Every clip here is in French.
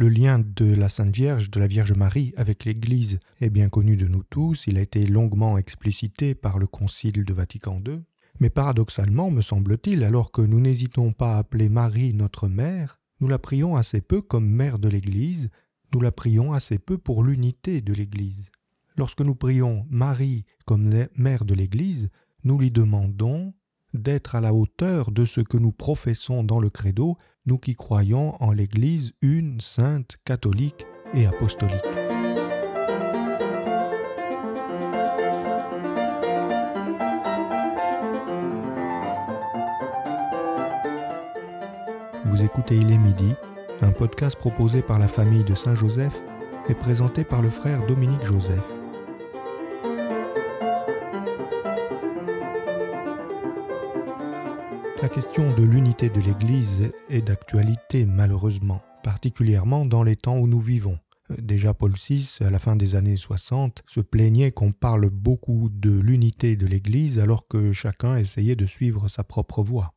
Le lien de la Sainte Vierge, de la Vierge Marie, avec l'Église est bien connu de nous tous, il a été longuement explicité par le Concile de Vatican II, mais paradoxalement, me semble-t-il, alors que nous n'hésitons pas à appeler Marie notre mère, nous la prions assez peu comme mère de l'Église, nous la prions assez peu pour l'unité de l'Église. Lorsque nous prions Marie comme mère de l'Église, nous lui demandons d'être à la hauteur de ce que nous professons dans le credo nous qui croyons en l'Église une, sainte, catholique et apostolique. Vous écoutez Il est midi, un podcast proposé par la famille de Saint-Joseph et présenté par le frère Dominique Joseph. La question de l'unité de l'Église est d'actualité malheureusement, particulièrement dans les temps où nous vivons. Déjà Paul VI, à la fin des années 60, se plaignait qu'on parle beaucoup de l'unité de l'Église alors que chacun essayait de suivre sa propre voie.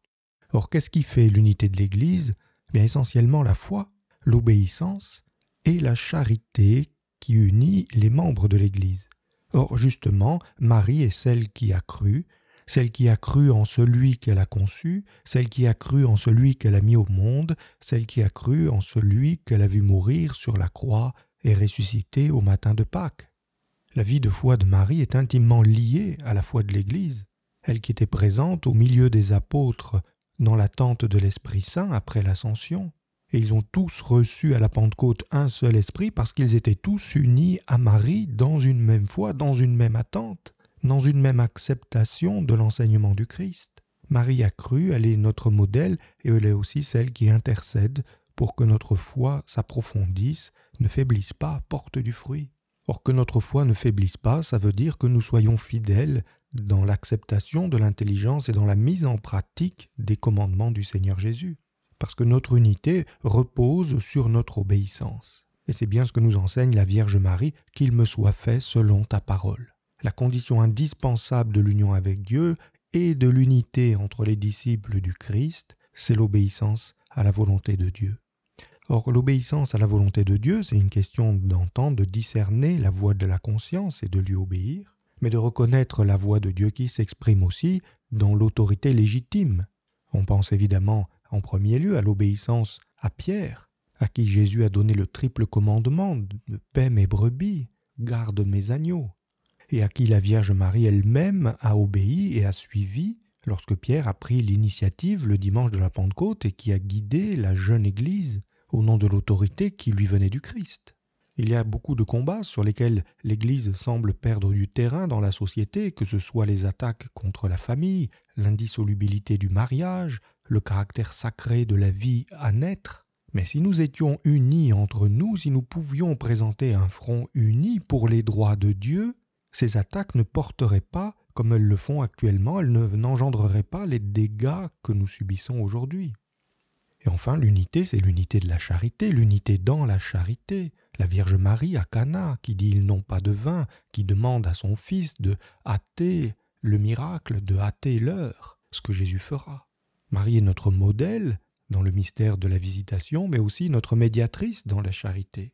Or, qu'est-ce qui fait l'unité de l'Église Bien essentiellement la foi, l'obéissance et la charité qui unit les membres de l'Église. Or, justement, Marie est celle qui a cru, celle qui a cru en celui qu'elle a conçu, celle qui a cru en celui qu'elle a mis au monde, celle qui a cru en celui qu'elle a vu mourir sur la croix et ressusciter au matin de Pâques. La vie de foi de Marie est intimement liée à la foi de l'Église, elle qui était présente au milieu des apôtres dans l'attente de l'Esprit Saint après l'ascension, et ils ont tous reçu à la Pentecôte un seul esprit parce qu'ils étaient tous unis à Marie dans une même foi, dans une même attente. Dans une même acceptation de l'enseignement du Christ, Marie a cru, elle est notre modèle et elle est aussi celle qui intercède pour que notre foi s'approfondisse, ne faiblisse pas, porte du fruit. Or que notre foi ne faiblisse pas, ça veut dire que nous soyons fidèles dans l'acceptation de l'intelligence et dans la mise en pratique des commandements du Seigneur Jésus, parce que notre unité repose sur notre obéissance. Et c'est bien ce que nous enseigne la Vierge Marie, qu'il me soit fait selon ta parole la condition indispensable de l'union avec Dieu et de l'unité entre les disciples du Christ, c'est l'obéissance à la volonté de Dieu. Or, l'obéissance à la volonté de Dieu, c'est une question d'entendre, de discerner la voix de la conscience et de lui obéir, mais de reconnaître la voix de Dieu qui s'exprime aussi dans l'autorité légitime. On pense évidemment en premier lieu à l'obéissance à Pierre, à qui Jésus a donné le triple commandement Paie mes brebis, garde mes agneaux et à qui la Vierge Marie elle-même a obéi et a suivi lorsque Pierre a pris l'initiative le dimanche de la Pentecôte et qui a guidé la jeune Église au nom de l'autorité qui lui venait du Christ. Il y a beaucoup de combats sur lesquels l'Église semble perdre du terrain dans la société, que ce soit les attaques contre la famille, l'indissolubilité du mariage, le caractère sacré de la vie à naître. Mais si nous étions unis entre nous, si nous pouvions présenter un front uni pour les droits de Dieu, ces attaques ne porteraient pas, comme elles le font actuellement, elles n'engendreraient pas les dégâts que nous subissons aujourd'hui. Et enfin, l'unité, c'est l'unité de la charité, l'unité dans la charité. La Vierge Marie à Cana, qui dit ils n'ont pas de vin, qui demande à son fils de hâter le miracle, de hâter l'heure, ce que Jésus fera. Marie est notre modèle dans le mystère de la visitation, mais aussi notre médiatrice dans la charité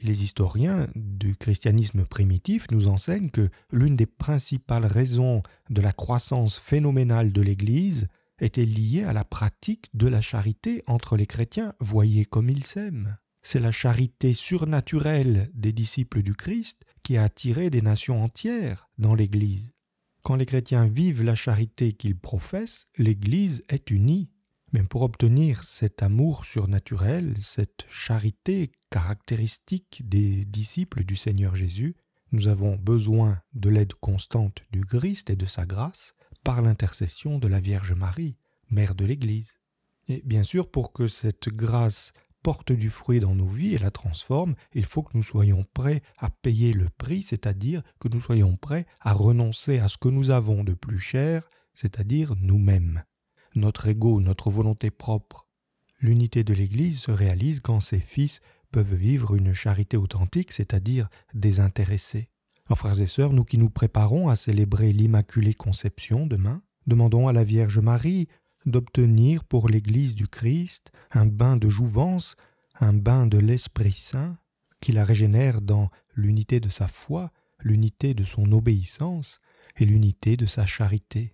les historiens du christianisme primitif nous enseignent que l'une des principales raisons de la croissance phénoménale de l'Église était liée à la pratique de la charité entre les chrétiens, voyez comme ils s'aiment. C'est la charité surnaturelle des disciples du Christ qui a attiré des nations entières dans l'Église. Quand les chrétiens vivent la charité qu'ils professent, l'Église est unie. Mais pour obtenir cet amour surnaturel, cette charité caractéristique des disciples du Seigneur Jésus, nous avons besoin de l'aide constante du Christ et de sa grâce par l'intercession de la Vierge Marie, Mère de l'Église. Et bien sûr, pour que cette grâce porte du fruit dans nos vies et la transforme, il faut que nous soyons prêts à payer le prix, c'est-à-dire que nous soyons prêts à renoncer à ce que nous avons de plus cher, c'est-à-dire nous-mêmes notre ego, notre volonté propre. L'unité de l'Église se réalise quand ses fils peuvent vivre une charité authentique, c'est-à-dire désintéressée. En frères et sœurs, nous qui nous préparons à célébrer l'Immaculée Conception demain, demandons à la Vierge Marie d'obtenir pour l'Église du Christ un bain de jouvence, un bain de l'Esprit Saint, qui la régénère dans l'unité de sa foi, l'unité de son obéissance et l'unité de sa charité.